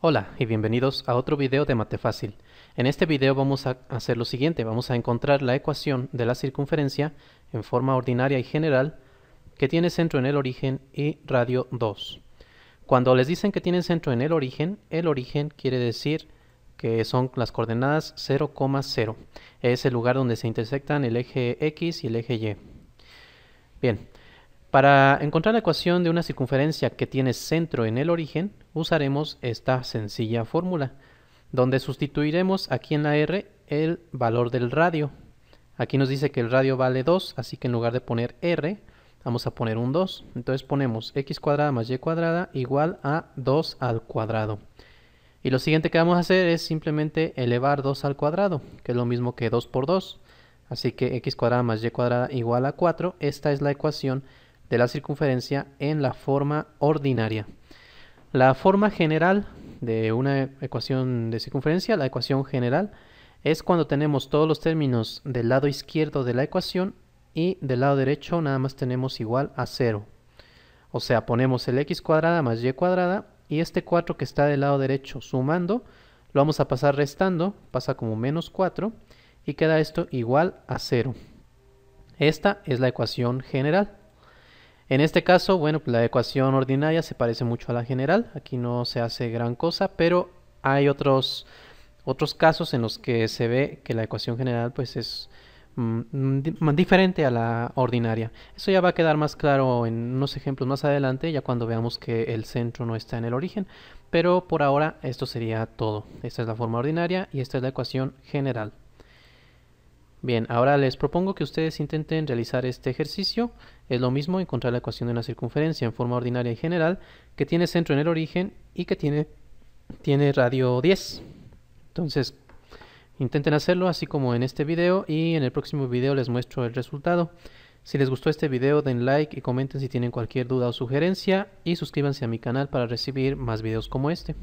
Hola y bienvenidos a otro video de Mate Fácil. En este video vamos a hacer lo siguiente, vamos a encontrar la ecuación de la circunferencia en forma ordinaria y general que tiene centro en el origen y radio 2. Cuando les dicen que tienen centro en el origen, el origen quiere decir que son las coordenadas 0,0. Es el lugar donde se intersectan el eje X y el eje Y. Bien, para encontrar la ecuación de una circunferencia que tiene centro en el origen, usaremos esta sencilla fórmula, donde sustituiremos aquí en la R el valor del radio. Aquí nos dice que el radio vale 2, así que en lugar de poner R, vamos a poner un 2. Entonces ponemos x cuadrada más y cuadrada igual a 2 al cuadrado. Y lo siguiente que vamos a hacer es simplemente elevar 2 al cuadrado, que es lo mismo que 2 por 2. Así que x cuadrada más y cuadrada igual a 4. Esta es la ecuación de la circunferencia en la forma ordinaria. La forma general de una ecuación de circunferencia, la ecuación general, es cuando tenemos todos los términos del lado izquierdo de la ecuación y del lado derecho nada más tenemos igual a 0. O sea, ponemos el x cuadrada más y cuadrada y este 4 que está del lado derecho sumando, lo vamos a pasar restando, pasa como menos 4 y queda esto igual a 0. Esta es la ecuación general. En este caso, bueno, la ecuación ordinaria se parece mucho a la general, aquí no se hace gran cosa, pero hay otros, otros casos en los que se ve que la ecuación general pues es mm, diferente a la ordinaria. Eso ya va a quedar más claro en unos ejemplos más adelante, ya cuando veamos que el centro no está en el origen, pero por ahora esto sería todo. Esta es la forma ordinaria y esta es la ecuación general. Bien, ahora les propongo que ustedes intenten realizar este ejercicio. Es lo mismo encontrar la ecuación de una circunferencia en forma ordinaria y general que tiene centro en el origen y que tiene, tiene radio 10. Entonces, intenten hacerlo así como en este video y en el próximo video les muestro el resultado. Si les gustó este video den like y comenten si tienen cualquier duda o sugerencia y suscríbanse a mi canal para recibir más videos como este.